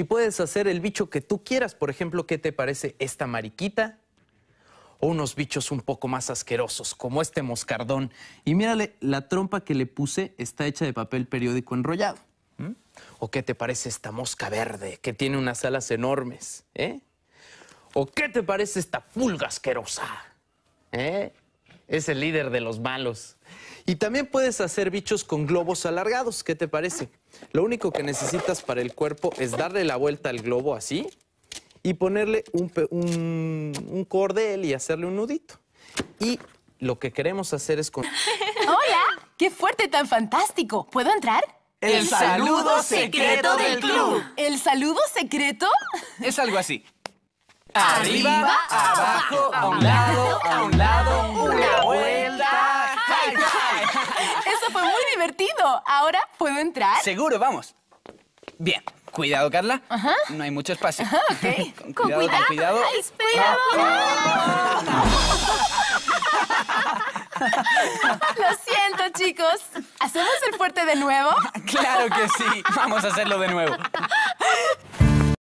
y puedes hacer el bicho que tú quieras. Por ejemplo, ¿qué te parece esta mariquita? O unos bichos un poco más asquerosos, como este moscardón. Y mírale, la trompa que le puse está hecha de papel periódico enrollado. ¿O qué te parece esta mosca verde que tiene unas alas enormes? ¿eh? ¿O qué te parece esta pulga asquerosa? ¿Eh? es el líder de los malos. Y también puedes hacer bichos con globos alargados, ¿qué te parece? Lo único que necesitas para el cuerpo es darle la vuelta al globo así y ponerle un, cordel y hacerle un nudito. Y lo que queremos hacer es con... ¡Hola! ¡Qué fuerte tan fantástico! ¿Puedo entrar? El, saludo, secreto del club. ¿El saludo secreto? Es algo así. Arriba, abajo, a un lado, a un lado. divertido! ¿Ahora puedo entrar? Seguro, vamos. Bien. Cuidado, Carla. No hay mucho espacio. con, cuidado, cuidado. cuidado. Ah, ah. Lo siento, chicos. ¿Hacemos el fuerte de nuevo? Claro que sí. Vamos a hacerlo de nuevo.